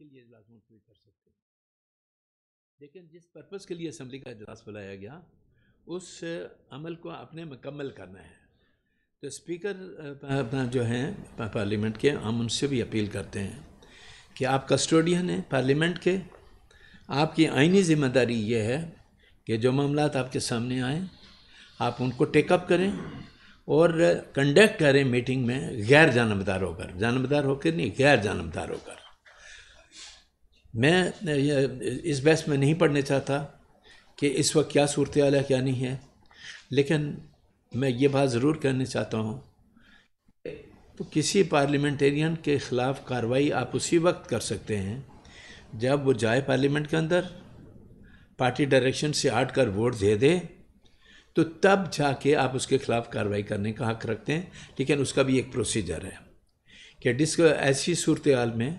के लिए इजलास मुलतवी कर सकते हैं लेकिन जिस पर्पज़ के लिए असम्बली का अजलास बुलाया गया उस अमल को आपने मुकम्मल करना है तो स्पीकर अपना जो हैं पार्लियामेंट के हम उनसे भी अपील करते हैं कि आप कस्टोडियन हैं पार्लियामेंट के आपकी आइनी ज़िम्मेदारी ये है कि जो मामला आपके सामने आए आप उनको टेकअप करें और कंडक्ट करें मीटिंग में गैर जानबदार होकर जानबदार होकर नहीं गैर जानबदार होकर मैं इस बहस में नहीं पढ़ने चाहता कि इस वक्त क्या सूरत है क्या नहीं है लेकिन मैं ये बात ज़रूर कहना चाहता हूँ तो किसी पार्लियामेंटेरियन के ख़िलाफ़ कार्रवाई आप उसी वक्त कर सकते हैं जब वो जाए पार्लियामेंट के अंदर पार्टी डायरेक्शन से हट कर वोट दे दे तो तब जाके आप उसके ख़िलाफ़ कार्रवाई करने का हक रखते हैं लेकिन उसका भी एक प्रोसीजर है कि डिस्क ऐसी सूरत में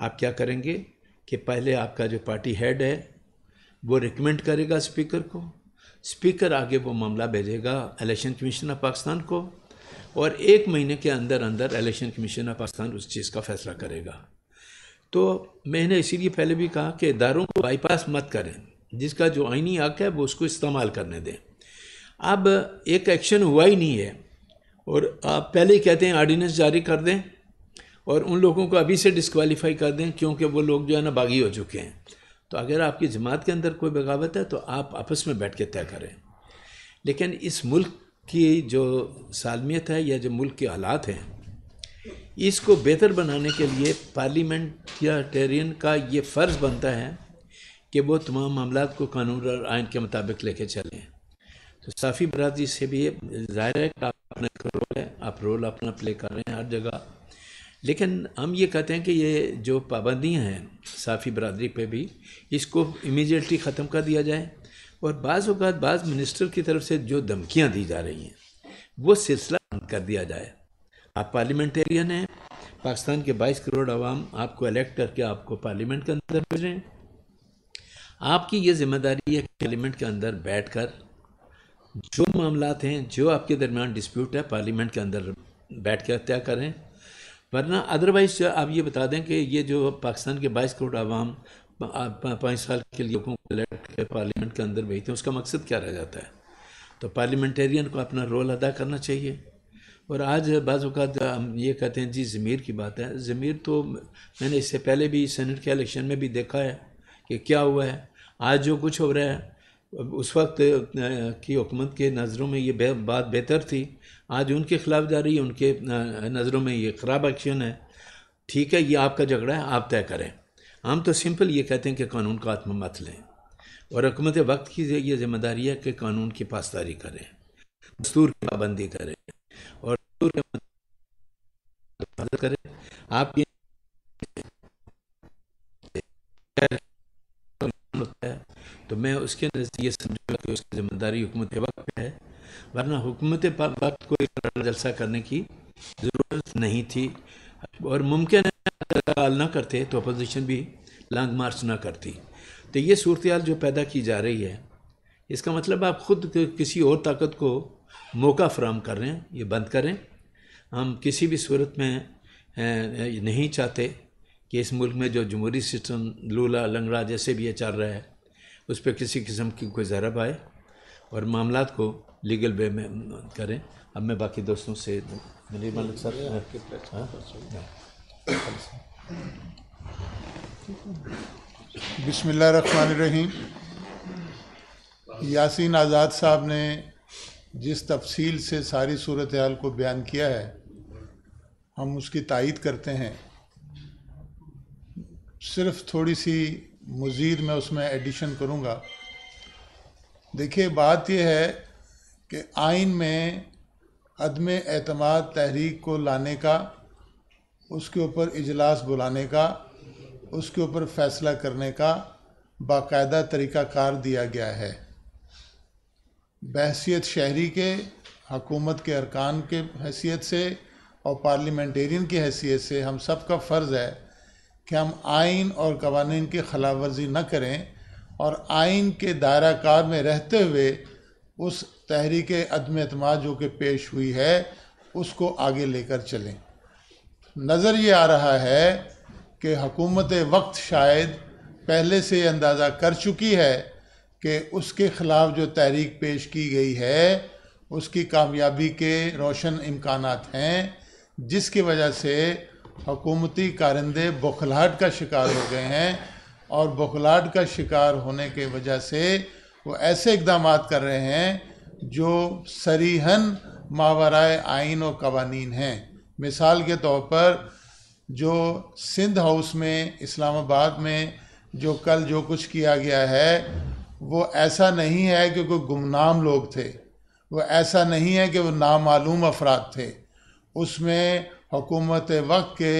आप क्या करेंगे कि पहले आपका जो पार्टी हेड है वो रिकमेंड करेगा स्पीकर को स्पीकर आगे वो मामला भेजेगा इलेक्शन कमीशन ऑफ पाकिस्तान को और एक महीने के अंदर अंदर इलेक्शन कमीशन ऑफ पाकिस्तान उस चीज़ का फैसला करेगा तो मैंने इसीलिए पहले भी कहा कि इदारों को बाईपास मत करें जिसका जो आइनी हक है वो उसको इस्तेमाल करने दें अब एक एक्शन हुआ ही नहीं है और आप पहले ही कहते हैं ऑर्डिनेंस जारी कर दें और उन लोगों को अभी से डिस्कवालीफाई कर दें क्योंकि वो लोग जो है ना बागी हो चुके हैं तो अगर आपकी जमात के अंदर कोई बगावत है तो आप आपस में बैठ के तय करें लेकिन इस मुल्क की जो सालमियत है या जो मुल्क के हालात हैं इसको बेहतर बनाने के लिए पार्लियामेंटेरियन का ये फ़र्ज़ बनता है कि वो तमाम मामला को कानून और आयन के मुताबिक लेके चलें तो साफ़ी बरादरी से भी ये जाहिर है कि आप अपना रोल है आप रोल अपना प्ले कर रहे हैं हर जगह लेकिन हम ये कहते हैं कि ये जो पाबंदियाँ हैं साफ़ी बरदरी पे भी इसको इमीजिएटली ख़त्म कर दिया जाए और बाज़ अवत बाज़ मिनिस्टर की तरफ से जो धमकियाँ दी जा रही हैं वो सिलसिला बंद कर दिया जाए आप पार्लियामेंटेरियन हैं पाकिस्तान के 22 करोड़ आवाम आपको इलेक्ट करके आपको पार्लियामेंट के अंदर भेजें आपकी ये जिम्मेदारी है पार्लियामेंट के अंदर बैठ कर जो मामला हैं जो आपके दरमियान डिस्प्यूट है पार्लियामेंट के अंदर बैठ कर तय करें वरना अदरवाइज आप ये बता दें कि ये जो पाकिस्तान के बाईस करोड़ आवाम पाँच साल के लोगों को इलेक्ट के पार्लियामेंट के अंदर भेजते हैं उसका मकसद क्या रह जाता है तो पार्लियामेंटेरियन को अपना रोल अदा करना चाहिए और आज बाज़ात हम ये कहते हैं जी ज़मीर की बात है ज़मीर तो मैंने इससे पहले भी सेनेट के इलेक्शन में भी देखा है कि क्या हुआ है आज जो कुछ हो रहा है उस वक्त की हुकूमत के नज़रों में ये बे, बात बेहतर थी आज उनके खिलाफ जा रही है उनके नज़रों में ये ख़राब एक्शन है ठीक है ये आपका झगड़ा है आप तय करें हम तो सिंपल ये कहते हैं कि कानून का आत्मा मत लें और हुकूमत वक्त की ये जिम्मेदारी है कि कानून की पासदारी करें दस्तूर की पाबंदी करें और करें आपकी तो मैं उसके नज़र ये समझूंगा कि उसकी जिम्मेदारी हुकूमत वक्त पर है वरना हुकूमत वक्त को एक जलसा करने की ज़रूरत नहीं थी और मुमकिन है ना करते तो अपोजिशन भी लॉन्ग मार्च ना करती तो ये सूरत जो पैदा की जा रही है इसका मतलब आप खुद किसी और ताकत को मौका फ्राहम कर रहे हैं ये बंद करें हम किसी भी सूरत में नहीं चाहते कि इस मुल्क में जो जमहूरी सिस्टम लूला लंगड़ा जैसे भी ये चल रहा है उस पर किसी किस्म की कोई ज़रब आए और मामला को लीगल वे में करें अब मैं बाकी दोस्तों से मिली मालिक सर हाँ। हाँ। हाँ। बिसमिल्ल यासीन आज़ाद साहब ने जिस तफसील से सारी सूरत हाल को बयान किया है हम उसकी तायद करते हैं सिर्फ थोड़ी सी मज़ीद मैं उसमें एडिशन करूँगा देखिए बात यह है कि आइन में अदम अतम तहरीक को लाने का उसके ऊपर इजलास बुलाने का उसके ऊपर फ़ैसला करने का बाकायदा तरीक़ाकार दिया गया है बहसीत शहरी के हकूमत के अरकान के हैसियत से और पार्लियामेंटेरियन की हैसियत से हम सब का फ़र्ज़ है कि हम आइन और कवानीन की खिलाफ वर्जी न करें और आइन के दायरा कार में रहते हुए उस तहरीक अदम अतम जो कि पेश हुई है उसको आगे लेकर चलें नज़र ये आ रहा है कि हकूमत वक्त शायद पहले से अंदाज़ा कर चुकी है कि उसके ख़िलाफ़ जो तहरीक पेश की गई है उसकी कामयाबी के रोशन इम्कान हैं जिसकी वजह से हकूमती कारिंदे बौखलाहट का शिकार हो गए हैं और बौखलाहट का शिकार होने के वजह से वो ऐसे इकदाम कर रहे हैं जो सरीहन मावराए आइन और कवानीन हैं मिसाल के तौर पर जो सिंध हाउस में इस्लामाबाद में जो कल जो कुछ किया गया है वो ऐसा नहीं है कि कोई गुमनाम लोग थे वो ऐसा नहीं है कि वो नामालूम अफराद थे उसमें हुकूमत वक्त के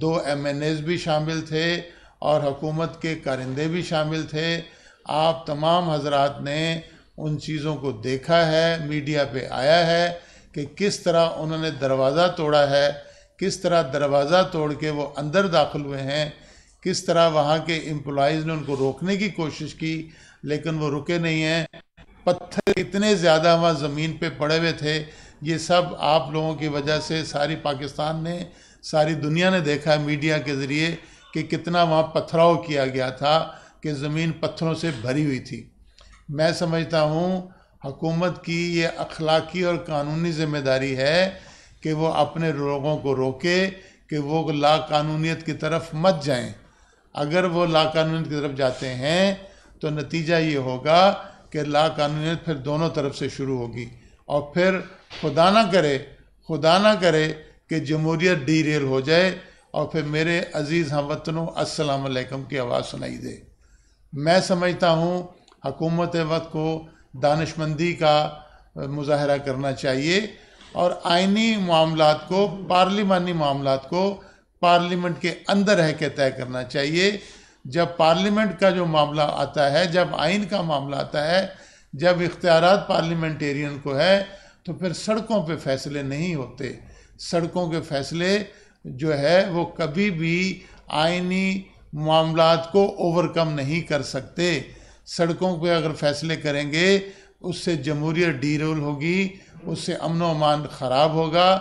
दो एम एन एज़ भी शामिल थे और हुकूमत के कारिंदे भी शामिल थे आप तमाम हजरात ने उन चीज़ों को देखा है मीडिया पे आया है कि किस तरह उन्होंने दरवाज़ा तोड़ा है किस तरह दरवाज़ा तोड़ के वो अंदर दाखिल हुए हैं किस तरह वहाँ के एम्प्लॉज़ ने उनको रोकने की कोशिश की लेकिन वो रुके नहीं हैं पत्थर इतने ज़्यादा वहाँ ज़मीन पे पड़े हुए थे ये सब आप लोगों की वजह से सारी पाकिस्तान ने सारी दुनिया ने देखा है मीडिया के ज़रिए कि कितना वहाँ पथराव किया गया था कि ज़मीन पत्थरों से भरी हुई थी मैं समझता हूँ हकूमत की ये अखलाकी और कानूनी ज़िम्मेदारी है कि वो अपने लोगों को रोके कि वो ला कानूनीत की तरफ मत जाएं अगर वो ला कानूनीत की तरफ जाते हैं तो नतीजा ये होगा कि ला कानूनीत फिर दोनों तरफ से शुरू होगी और फिर खुदा ना करे खुदा ना करे कि जमहूरियत डी रेल हो जाए और फिर मेरे अज़ीज़ हम वतनों असलकम की आवाज़ सुनाई दे मैं समझता हूँ हकूमत वक्त को दानशमंदी का मुजाहरा करना चाहिए और आइनी मामला को पार्लिमानी मामला को पार्लियामेंट के अंदर रह के तय करना चाहिए जब पार्लियामेंट का जो मामला आता है जब आइन का मामला आता है जब इख्तियार पार्लियामेंटेरियन को है तो फिर सड़कों पे फैसले नहीं होते सड़कों के फैसले जो है वो कभी भी आइनी मामला को ओवरकम नहीं कर सकते सड़कों पे अगर फैसले करेंगे उससे जमहूरियत डीरोल होगी उससे अमन अमान ख़राब होगा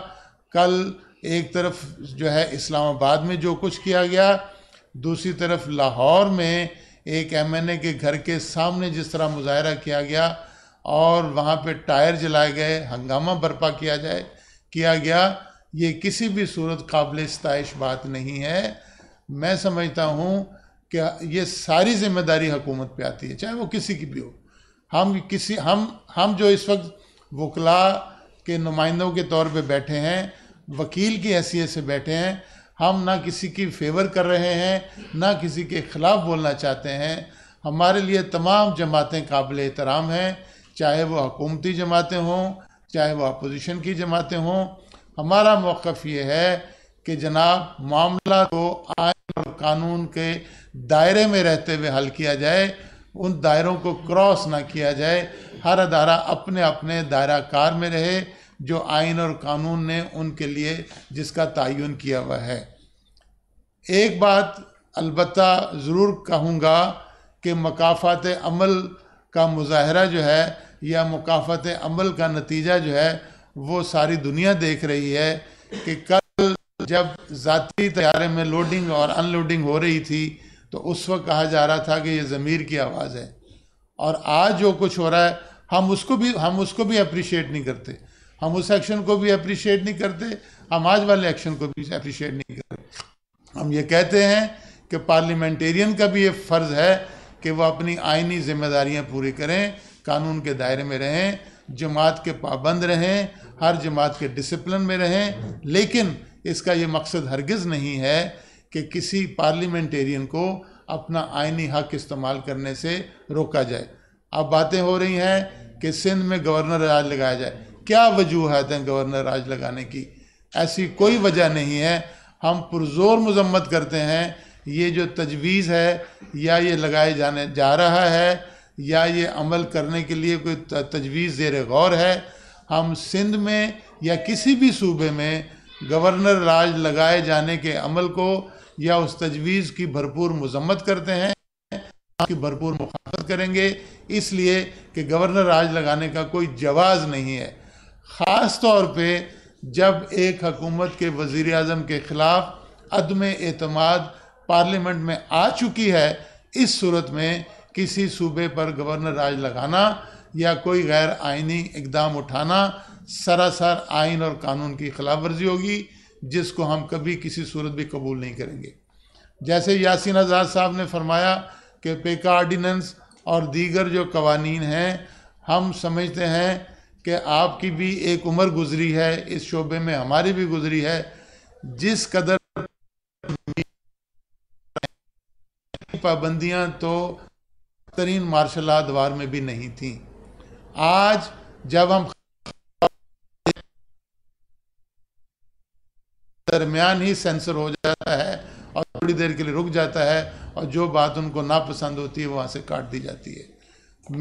कल एक तरफ जो है इस्लामाबाद में जो कुछ किया गया दूसरी तरफ लाहौर में एक ए के घर के सामने जिस तरह मुजाहरा किया गया और वहाँ पे टायर जलाए गए हंगामा बर्पा किया जाए किया गया ये किसी भी सूरत काबिल स्ताइश बात नहीं है मैं समझता हूँ कि ये सारी जिम्मेदारी हुकूमत पे आती है चाहे वो किसी की भी हो हम किसी हम हम जो इस वक्त वकला के नुमाइंदों के तौर पे बैठे हैं वकील की हैसियत से बैठे हैं हम ना किसी की फेवर कर रहे हैं ना किसी के ख़िलाफ़ बोलना चाहते हैं हमारे लिए तमाम जमातें काबिल एहतराम हैं चाहे वो हकूमती जमातें हों चाहे वह अपोजिशन की जमातें हों हमारा मौक़ ये है कि जनाब मामला को आयन और कानून के दायरे में रहते हुए हल किया जाए उन दायरों को क्रॉस ना किया जाए हर अदारा अपने अपने दायरा कार में रहे जो आइन और कानून ने उनके लिए जिसका तयन किया हुआ है एक बात अलबत् ज़रूर कहूँगा कि मकाफात अमल का मुजाहरा जो है या मकाफत अमल का नतीजा जो है वो सारी दुनिया देख रही है कि कल जब ज़ाती तैयारे में लोडिंग और अनलोडिंग हो रही थी तो उस वक्त कहा जा रहा था कि ये ज़मीर की आवाज़ है और आज जो कुछ हो रहा है हम उसको भी हम उसको भी अप्रिशिएट नहीं करते हम उस एक्शन को भी अप्रिशिएट नहीं करते हम आज वाले एक्शन को भी अप्रिशिएट नहीं करते हम ये कहते हैं कि पार्लियामेंटेरियन का भी ये फ़र्ज़ है कि वह अपनी आइनी जिम्मेदारियाँ पूरी करें कानून के दायरे में रहें जमात के पाबंद रहें हर जमात के डिसिप्लिन में रहें लेकिन इसका ये मकसद हरगिज़ नहीं है कि किसी पार्लियामेंटेरियन को अपना आइनी हक इस्तेमाल करने से रोका जाए अब बातें हो रही हैं कि सिंध में गवर्नर राज लगाया जाए क्या वजूहत हैं गवर्नर राज लगाने की ऐसी कोई वजह नहीं है हम पुरजोर मजम्मत करते हैं ये जो तजवीज़ है या ये लगाए जाने जा रहा है या ये अमल करने के लिए कोई तजवीज़ ज़ेर गौर है हम सिंध में या किसी भी सूबे में गवर्नर राज लगाए जाने के अमल को या उस तजवीज़ की भरपूर मजम्मत करते हैं की भरपूर मुखात करेंगे इसलिए कि गवर्नर राज लगाने का कोई जवाज़ नहीं है ख़ास तौर पर जब एक हकूमत के वज़ी अजम के ख़िलाफ़ अदम अतमाद पार्लियामेंट में आ चुकी है इस सूरत में किसी सूबे पर गवर्नर राज लगाना या कोई गैर आइनी इकदाम उठाना सरासर आइन और कानून की खिलाफ वर्जी होगी जिसको हम कभी किसी सूरत भी कबूल नहीं करेंगे जैसे यासिन आज़ाद साहब ने फरमाया कि पेका आर्डीनेंस और दीगर जो कवानीन हैं हम समझते हैं कि आपकी भी एक उम्र गुजरी है इस शोबे में हमारी भी गुजरी है जिस कदर पाबंदियां तो तरीन मार्शल द्वार में भी नहीं थी आज जब हम दरमियान ही सेंसर हो जाता है और थोड़ी देर के लिए रुक जाता है और जो बात उनको नापसंद होती है वहाँ से काट दी जाती है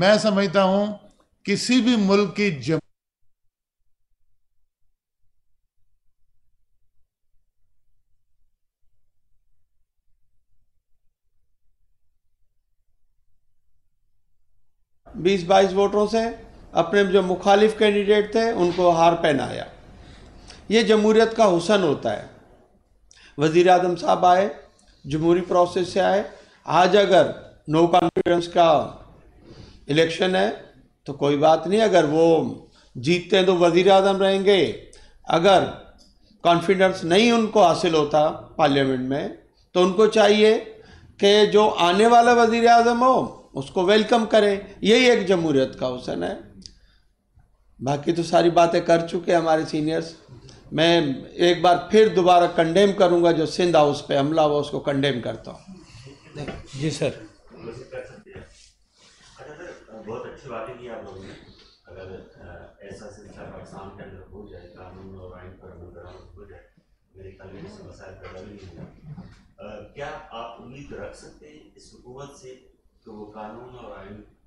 मैं समझता हूँ किसी भी मुल्क की जम बीस बाईस वोटरों से अपने जो मुखालिफ कैंडिडेट थे उनको हार पहनाया ये जमहूरियत का हुसन होता है वज़ी आजम साहब आए जमहूरी प्रोसेस से आए आज अगर नो कॉन्फिडेंस का इलेक्शन है तो कोई बात नहीं अगर वो जीतते हैं तो वजीर अजम रहेंगे अगर कॉन्फिडेंस नहीं उनको हासिल होता पार्लियामेंट में तो उनको चाहिए कि जो आने वाला वजीर अजम हो उसको वेलकम करें यही एक जमहूरियत का हुसन है बाकी तो सारी बातें कर चुके हमारे सीनियर्स मैं एक बार फिर दोबारा कंडेम करूंगा जो सिंध हाउस पे हमला हुआ उसको कंडेम करता हूँ जी सर शुरुआती की आप लोगों ने अगर ऐसा सिलसिला पाकिस्तान के अंदर हो जाए कानून और आइन पर अमल दरामद हो जाए मेरे ख्याल में इससे मसाइल पैदा भी नहीं क्या आप उम्मीद रख सकते हैं इस हुकूमत से कि वो कानून और आइन